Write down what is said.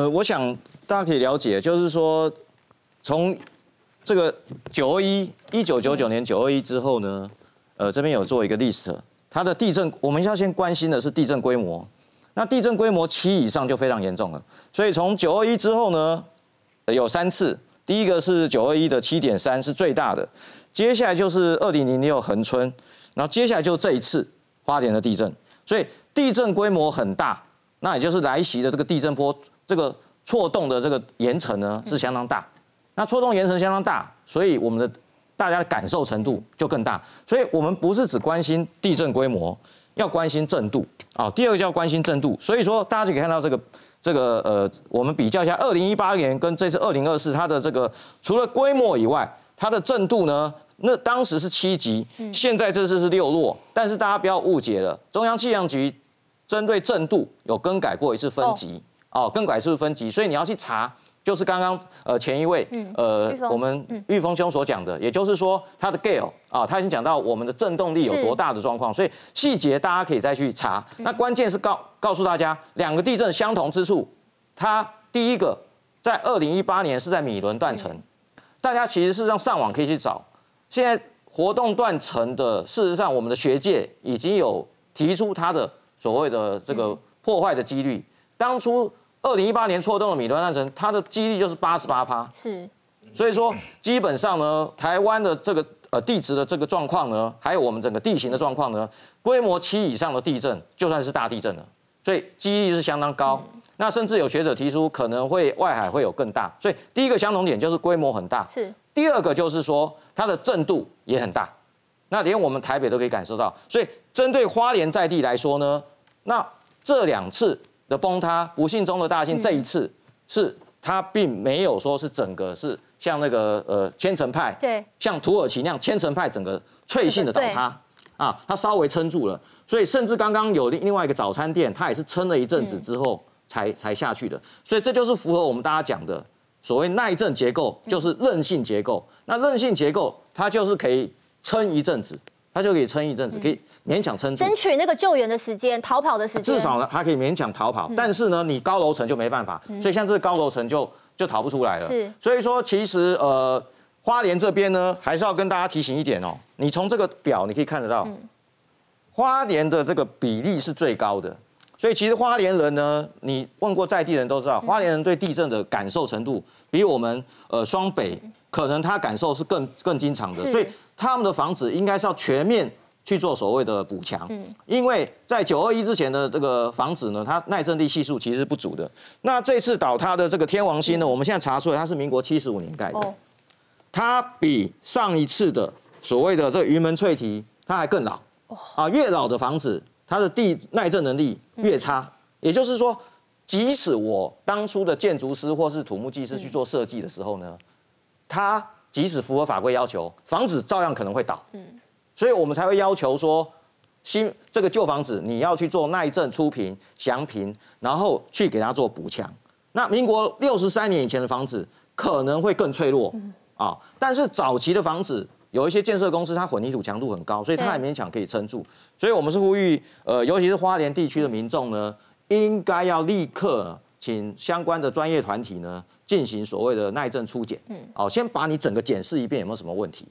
呃，我想大家可以了解，就是说，从这个九二一一九九九年九二一之后呢，呃，这边有做一个 list，它的地震，我们要先关心的是地震规模。那地震规模七以上就非常严重了。所以从九二一之后呢，有三次，第一个是九二一的七点三是最大的，接下来就是二零零六横村，然后接下来就这一次花莲的地震。所以地震规模很大，那也就是来袭的这个地震波。这个错动的这个岩层呢是相当大，那错动岩层相当大，所以我们的大家的感受程度就更大。所以我们不是只关心地震规模，要关心震度啊。第二个叫关心震度，所以说大家可以看到这个这个呃，我们比较一下二零一八年跟这次二零二四，它的这个除了规模以外，它的震度呢，那当时是七级，现在这次是六弱。但是大家不要误解了，中央气象局针对震度有更改过一次分级。哦，更改是分级，所以你要去查，就是刚刚呃前一位，嗯，呃，我们玉峰兄所讲的，也就是说他的 Gale 啊，他已经讲到我们的震动力有多大的状况，所以细节大家可以再去查。那关键是告告诉大家，两个地震相同之处，它第一个在二零一八年是在米伦断层，大家其实是上上网可以去找。现在活动断层的，事实上我们的学界已经有提出它的所谓的这个破坏的几率，当初。二零一八年错动的米德兰地它的几率就是八十八趴，是，所以说基本上呢，台湾的这个呃地质的这个状况呢，还有我们整个地形的状况呢，规模七以上的地震就算是大地震了，所以几率是相当高。那甚至有学者提出可能会外海会有更大，所以第一个相同点就是规模很大，是，第二个就是说它的震度也很大，那连我们台北都可以感受到，所以针对花莲在地来说呢，那这两次。的崩塌，不幸中的大幸，这一次是它并没有说是整个是像那个呃千层派，对，像土耳其那样千层派整个脆性的倒塌啊，它稍微撑住了，所以甚至刚刚有另外一个早餐店，它也是撑了一阵子之后才才下去的，所以这就是符合我们大家讲的所谓耐震结构，就是韧性结构。那韧性结构它就是可以撑一阵子。他就可以撑一阵子，可以勉强撑住，争取那个救援的时间、逃跑的时间。至少呢，他可以勉强逃跑，但是呢，你高楼层就没办法，所以像这个高楼层就就逃不出来了。是，所以说其实呃，花莲这边呢，还是要跟大家提醒一点哦，你从这个表你可以看得到，花莲的这个比例是最高的。所以其实花莲人呢，你问过在地人都知道，花莲人对地震的感受程度比我们呃双北可能他感受是更更经常的，所以他们的房子应该是要全面去做所谓的补强，因为在九二一之前的这个房子呢，它耐震力系数其实是不足的。那这次倒塌的这个天王星呢，我们现在查出来它是民国七十五年盖的，它比上一次的所谓的这云门翠堤它还更老，啊越老的房子。它的地耐震能力越差，也就是说，即使我当初的建筑师或是土木技师去做设计的时候呢，它即使符合法规要求，房子照样可能会倒。嗯，所以我们才会要求说，新这个旧房子你要去做耐震出评、详评，然后去给它做补强。那民国六十三年以前的房子可能会更脆弱，啊，但是早期的房子。有一些建设公司，它混凝土强度很高，所以它还勉强可以撑住。所以，我们是呼吁，呃，尤其是花莲地区的民众呢，应该要立刻请相关的专业团体呢，进行所谓的耐震初检，嗯，哦，先把你整个检视一遍，有没有什么问题？